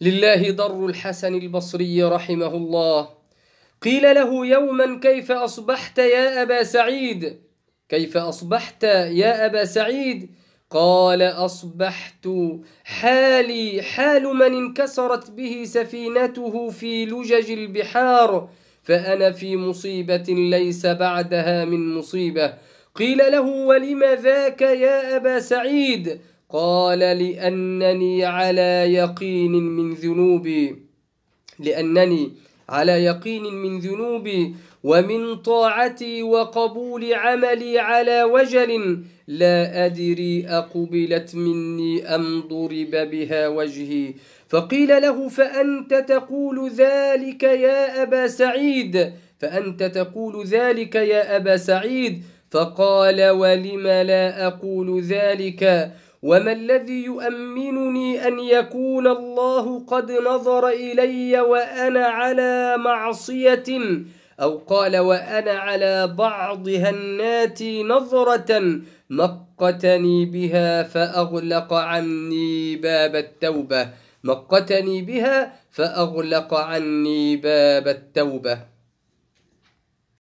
لله ضر الحسن البصري رحمه الله قيل له يوما كيف أصبحت يا أبا سعيد كيف أصبحت يا أبا سعيد قال أصبحت حالي حال من انكسرت به سفينته في لجج البحار فأنا في مصيبة ليس بعدها من مصيبة قيل له ولم ذاك يا أبا سعيد قال لأنني على يقين من ذنوبي لأنني على يقين من ذنوبي ومن طاعتي وقبول عملي على وجل لا أدري أقبلت مني أم ضرب بها وجهي فقيل له فأنت تقول ذلك يا أبا سعيد فأنت تقول ذلك يا أبا سعيد فقال ولم لا أقول ذلك وما الذي يؤمنني أن يكون الله قد نظر إلي وأنا على معصية أو قال وأنا على بعض هنات نظرة مقتني بها فأغلق عني باب التوبة مقتني بها فأغلق عني باب التوبة